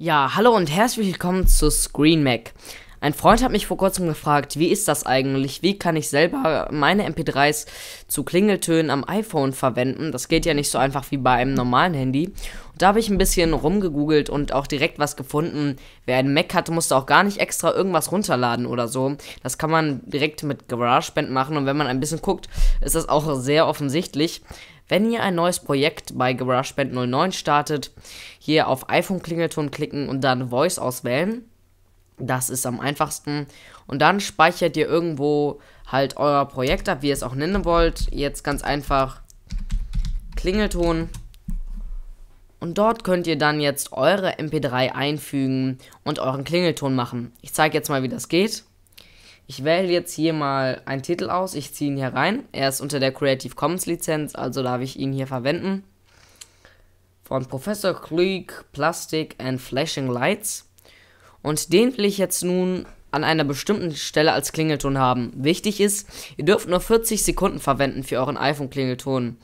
Ja, hallo und herzlich willkommen zu Screen Mac. Ein Freund hat mich vor kurzem gefragt, wie ist das eigentlich? Wie kann ich selber meine MP3s zu Klingeltönen am iPhone verwenden? Das geht ja nicht so einfach wie bei einem normalen Handy. Und da habe ich ein bisschen rumgegoogelt und auch direkt was gefunden. Wer einen Mac hat, musste auch gar nicht extra irgendwas runterladen oder so. Das kann man direkt mit GarageBand machen und wenn man ein bisschen guckt, ist das auch sehr offensichtlich. Wenn ihr ein neues Projekt bei GarageBand 09 startet, hier auf iPhone-Klingelton klicken und dann Voice auswählen. Das ist am einfachsten. Und dann speichert ihr irgendwo halt euer Projekt ab, wie ihr es auch nennen wollt. Jetzt ganz einfach Klingelton. Und dort könnt ihr dann jetzt eure MP3 einfügen und euren Klingelton machen. Ich zeige jetzt mal, wie das geht. Ich wähle jetzt hier mal einen Titel aus. Ich ziehe ihn hier rein. Er ist unter der Creative Commons Lizenz, also darf ich ihn hier verwenden. Von Professor Klieg Plastic and Flashing Lights. Und den will ich jetzt nun an einer bestimmten Stelle als Klingelton haben. Wichtig ist, ihr dürft nur 40 Sekunden verwenden für euren iPhone-Klingelton.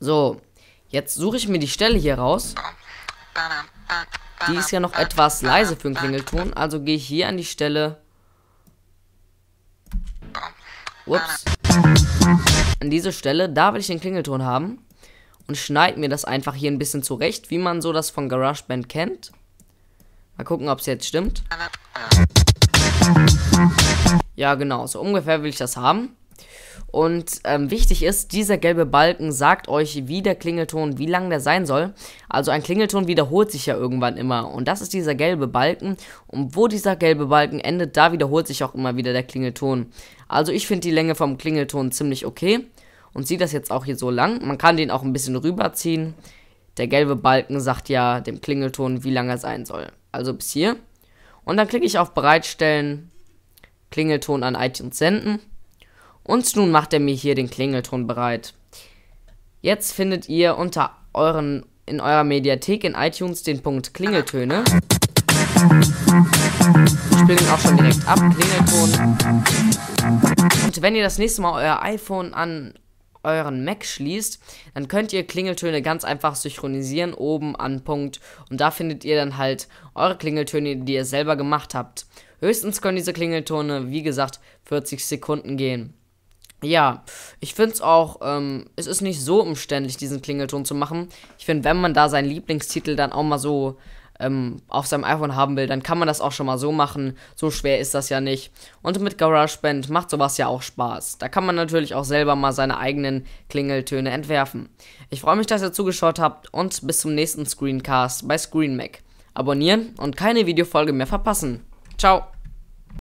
So, jetzt suche ich mir die Stelle hier raus. Die ist ja noch etwas leise für einen Klingelton, also gehe ich hier an die Stelle Ups. An dieser Stelle, da will ich den Klingelton haben und schneide mir das einfach hier ein bisschen zurecht, wie man so das von GarageBand kennt. Mal gucken, ob es jetzt stimmt. Ja, genau, so ungefähr will ich das haben. Und ähm, wichtig ist, dieser gelbe Balken sagt euch, wie der Klingelton, wie lang der sein soll. Also ein Klingelton wiederholt sich ja irgendwann immer. Und das ist dieser gelbe Balken. Und wo dieser gelbe Balken endet, da wiederholt sich auch immer wieder der Klingelton. Also ich finde die Länge vom Klingelton ziemlich okay. Und ziehe das jetzt auch hier so lang. Man kann den auch ein bisschen rüberziehen. Der gelbe Balken sagt ja dem Klingelton, wie lang er sein soll. Also bis hier. Und dann klicke ich auf Bereitstellen, Klingelton an iTunes senden. Und nun macht er mir hier den Klingelton bereit. Jetzt findet ihr unter euren in eurer Mediathek in iTunes den Punkt Klingeltöne. Ich spiele ihn auch schon direkt ab, Klingelton. Und wenn ihr das nächste Mal euer iPhone an euren Mac schließt, dann könnt ihr Klingeltöne ganz einfach synchronisieren oben an Punkt und da findet ihr dann halt eure Klingeltöne, die ihr selber gemacht habt. Höchstens können diese Klingeltöne, wie gesagt, 40 Sekunden gehen. Ja, ich finde es auch, ähm, es ist nicht so umständlich, diesen Klingelton zu machen. Ich finde, wenn man da seinen Lieblingstitel dann auch mal so ähm, auf seinem iPhone haben will, dann kann man das auch schon mal so machen. So schwer ist das ja nicht. Und mit GarageBand macht sowas ja auch Spaß. Da kann man natürlich auch selber mal seine eigenen Klingeltöne entwerfen. Ich freue mich, dass ihr zugeschaut habt und bis zum nächsten Screencast bei ScreenMac. Abonnieren und keine Videofolge mehr verpassen. Ciao!